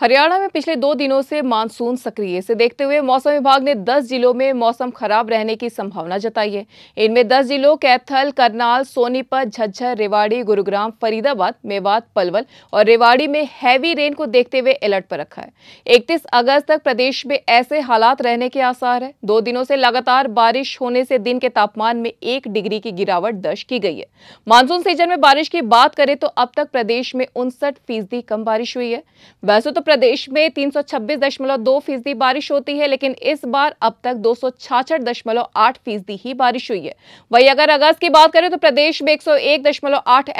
हरियाणा में पिछले दो दिनों से मानसून सक्रिय से देखते हुए मौसम विभाग ने 10 जिलों में मौसम खराब रहने की संभावना जताई है इनमें 10 जिलों कैथल करनाल सोनीपत झज्जर रेवाड़ी गुरुग्राम फरीदाबाद मेवात पलवल और रेवाड़ी में हैवी रेन को देखते हुए अलर्ट पर रखा है इकतीस अगस्त तक प्रदेश में ऐसे हालात रहने के आसार है दो दिनों से लगातार बारिश होने से दिन के तापमान में एक डिग्री की गिरावट दर्ज की गई है मानसून सीजन में बारिश की बात करें तो अब तक प्रदेश में उनसठ फीसदी कम बारिश हुई है वैसे तो प्रदेश में दो फीसदी बारिश होती है लेकिन इस बार अब तक आठ फीसदी ही बारिश हुई है वही अगर अगस्त की बात करें तो प्रदेश में एक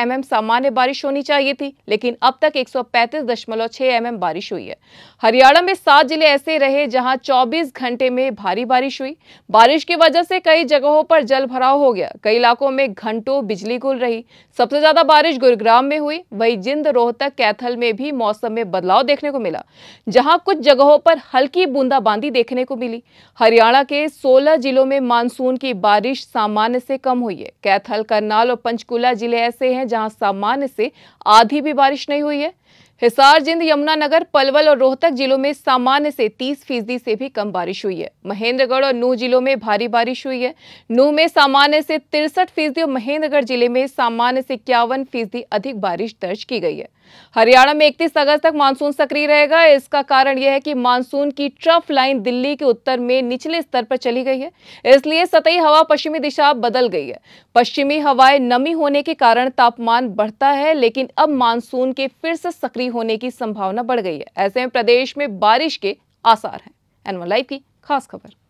एम एम सामान्य बारिश होनी चाहिए थी लेकिन अब तक 135.6 एमएम बारिश हुई है हरियाणा में सात जिले ऐसे रहे जहां 24 घंटे में भारी बारिश हुई बारिश की वजह से कई जगहों पर जल भराव हो गया कई इलाकों में घंटों बिजली गुल रही सबसे ज्यादा बारिश गुरुग्राम में हुई वही जिंद रोहतक कैथल में भी मौसम में बदलाव देखने को मिला जहां कुछ जगहों पर हल्की बूंदाबांदी देखने को मिली हरियाणा के 16 जिलों में मानसून की बारिश सामान्य से कम हुई है कैथल करनाल और पंचकुला जिले ऐसे हैं जहां सामान्य से आधी भी बारिश नहीं हुई है हिसार जिंद यमुनानगर पलवल और रोहतक जिलों में सामान्य से 30 फीसदी से भी कम बारिश हुई है महेंद्रगढ़ और नूह जिलों में भारी बारिश हुई है नूह में सामान्य से तिरसठ फीसदी और महेंद्रगढ़ जिले में सामान्य से इक्यावन फीसदी अधिक बारिश दर्ज की गई है हरियाणा में 31 अगस्त तक मानसून सक्रिय रहेगा इसका कारण यह है कि मानसून की ट्रफ लाइन दिल्ली के उत्तर में निचले स्तर पर चली गई है इसलिए सतही हवा पश्चिमी दिशा बदल गई है पश्चिमी हवाएं नमी होने के कारण तापमान बढ़ता है लेकिन अब मानसून के फिर से सक्रिय होने की संभावना बढ़ गई है ऐसे में प्रदेश में बारिश के आसार हैं एनवल लाइव की खास खबर